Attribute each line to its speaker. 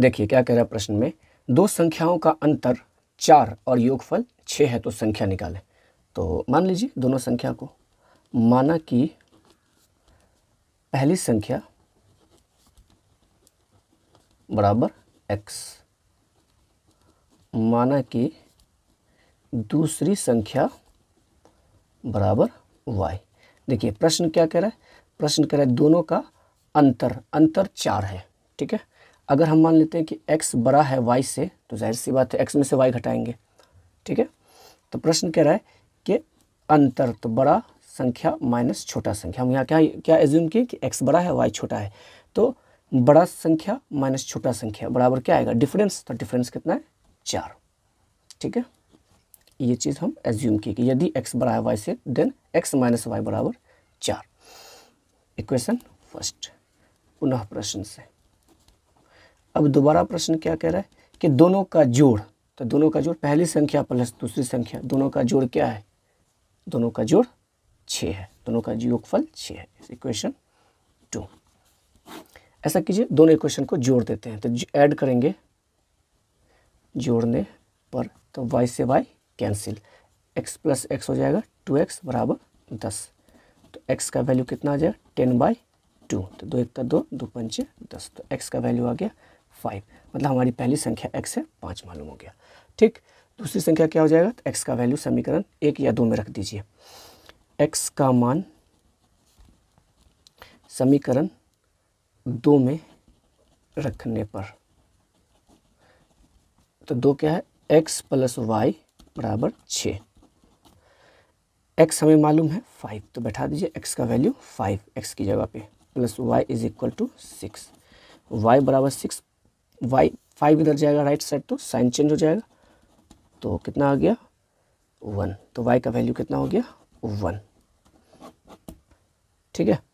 Speaker 1: देखिए क्या कह रहा है प्रश्न में दो संख्याओं का अंतर चार और योगफल छः है तो संख्या निकालें तो मान लीजिए दोनों संख्या को माना कि पहली संख्या बराबर x माना कि दूसरी संख्या बराबर y देखिए प्रश्न क्या कह रहा है प्रश्न कह रहा है दोनों का अंतर अंतर चार है ठीक है अगर हम मान लेते हैं कि एक्स बड़ा है वाई से तो जाहिर सी बात है एक्स में से वाई घटाएंगे ठीक है तो प्रश्न कह रहा है कि अंतर तो बड़ा संख्या माइनस छोटा संख्या हम यहाँ क्या क्या एज्यूम किए कि एक्स बड़ा है वाई छोटा है तो बड़ा संख्या माइनस छोटा संख्या बराबर क्या आएगा डिफरेंस तो डिफरेंस कितना है चार ठीक है ये चीज़ हम एज्यूम किए कि यदि एक्स बड़ा है वाई से देन एक्स माइनस वाई बराबर चार इक्वेशन फर्स्ट पुनः प्रश्न से अब दोबारा प्रश्न क्या कह रहा है कि दोनों का जोड़ तो दोनों का जोड़ पहली संख्या प्लस दूसरी संख्या दोनों का जोड़ क्या है दोनों का जोड़ छ है दोनों का योगफल छ है इक्वेशन टू ऐसा कीजिए दोनों इक्वेशन को जोड़ देते हैं तो ऐड करेंगे जोड़ने पर तो वाई से Y cancel X plus X हो जाएगा टू एक्स बराबर दस तो एक्स का वैल्यू कितना आ जाएगा टेन बाई टू तो दो एक का दो दो पंचे दस तो एक्स का वैल्यू आ गया फाइव मतलब हमारी पहली संख्या एक्स है पाँच मालूम हो गया ठीक दूसरी संख्या क्या हो जाएगा तो एक्स का वैल्यू समीकरण एक या दो में रख दीजिए एक्स का मान समीकरण दो में रखने पर तो दो क्या है एक्स प्लस वाई बराबर छः एक्स हमें मालूम है फाइव तो बैठा दीजिए एक्स का वैल्यू फाइव एक्स की जगह पे plus Y is equal to six Y बराबर सिक्स वाई फाइव इधर जाएगा राइट साइड तो साइन चेंज हो जाएगा तो कितना आ गया वन तो वाई का वैल्यू कितना हो गया वन ठीक है